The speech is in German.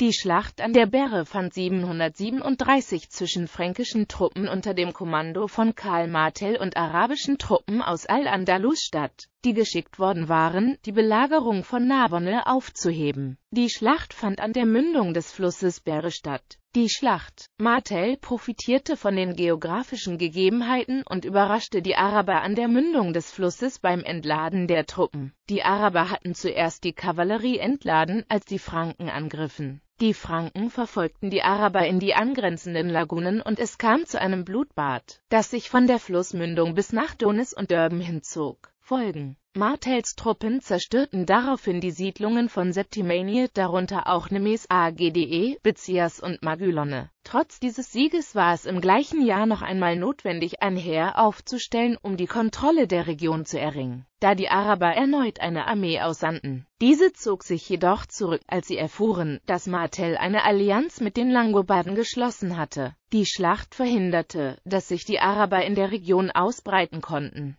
Die Schlacht an der Berre fand 737 zwischen fränkischen Truppen unter dem Kommando von Karl Martel und arabischen Truppen aus Al-Andalus statt, die geschickt worden waren, die Belagerung von Narbonne aufzuheben. Die Schlacht fand an der Mündung des Flusses Berre statt. Die Schlacht. Martel profitierte von den geografischen Gegebenheiten und überraschte die Araber an der Mündung des Flusses beim Entladen der Truppen. Die Araber hatten zuerst die Kavallerie entladen, als die Franken angriffen. Die Franken verfolgten die Araber in die angrenzenden Lagunen und es kam zu einem Blutbad, das sich von der Flussmündung bis nach Donis und Dörben hinzog folgen. Martells Truppen zerstörten daraufhin die Siedlungen von Septimanie, darunter auch Nemes Agde, Bezias und Magylone. Trotz dieses Sieges war es im gleichen Jahr noch einmal notwendig, ein Heer aufzustellen, um die Kontrolle der Region zu erringen, da die Araber erneut eine Armee aussandten. Diese zog sich jedoch zurück, als sie erfuhren, dass Martell eine Allianz mit den Langobarden geschlossen hatte. Die Schlacht verhinderte, dass sich die Araber in der Region ausbreiten konnten.